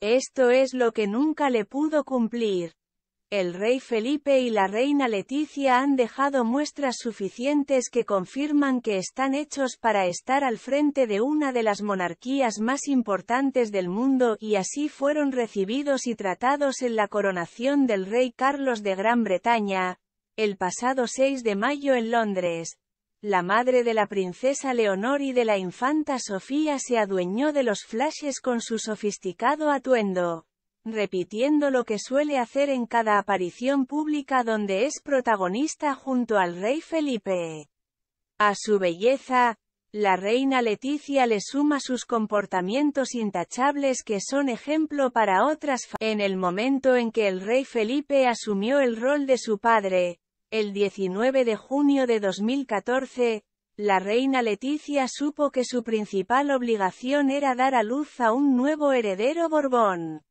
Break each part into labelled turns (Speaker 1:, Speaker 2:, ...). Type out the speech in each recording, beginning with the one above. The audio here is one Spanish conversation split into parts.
Speaker 1: Esto es lo que nunca le pudo cumplir. El rey Felipe y la reina Leticia han dejado muestras suficientes que confirman que están hechos para estar al frente de una de las monarquías más importantes del mundo y así fueron recibidos y tratados en la coronación del rey Carlos de Gran Bretaña, el pasado 6 de mayo en Londres la madre de la princesa Leonor y de la infanta Sofía se adueñó de los flashes con su sofisticado atuendo, repitiendo lo que suele hacer en cada aparición pública donde es protagonista junto al rey Felipe. A su belleza, la reina Leticia le suma sus comportamientos intachables que son ejemplo para otras En el momento en que el rey Felipe asumió el rol de su padre, el 19 de junio de 2014, la reina Leticia supo que su principal obligación era dar a luz a un nuevo heredero Borbón.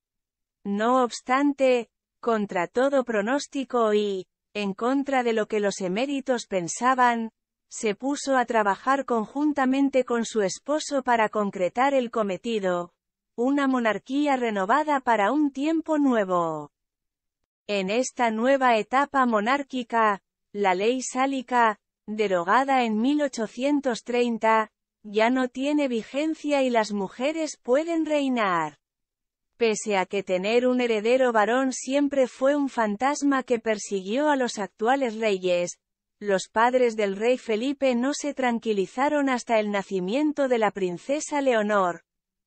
Speaker 1: No obstante, contra todo pronóstico y, en contra de lo que los eméritos pensaban, se puso a trabajar conjuntamente con su esposo para concretar el cometido, una monarquía renovada para un tiempo nuevo. En esta nueva etapa monárquica, la ley sálica, derogada en 1830, ya no tiene vigencia y las mujeres pueden reinar. Pese a que tener un heredero varón siempre fue un fantasma que persiguió a los actuales reyes, los padres del rey Felipe no se tranquilizaron hasta el nacimiento de la princesa Leonor.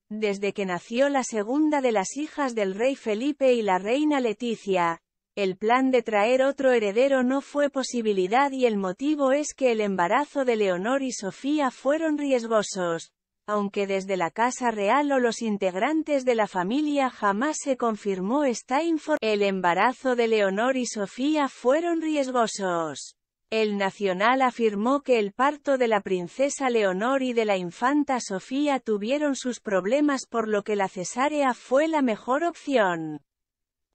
Speaker 1: Desde que nació la segunda de las hijas del rey Felipe y la reina Leticia, el plan de traer otro heredero no fue posibilidad y el motivo es que el embarazo de Leonor y Sofía fueron riesgosos, aunque desde la Casa Real o los integrantes de la familia jamás se confirmó esta información. El embarazo de Leonor y Sofía fueron riesgosos. El Nacional afirmó que el parto de la princesa Leonor y de la infanta Sofía tuvieron sus problemas por lo que la cesárea fue la mejor opción.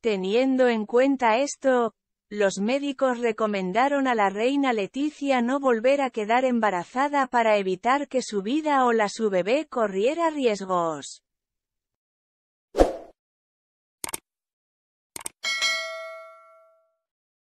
Speaker 1: Teniendo en cuenta esto, los médicos recomendaron a la reina Leticia no volver a quedar embarazada para evitar que su vida o la su bebé corriera riesgos.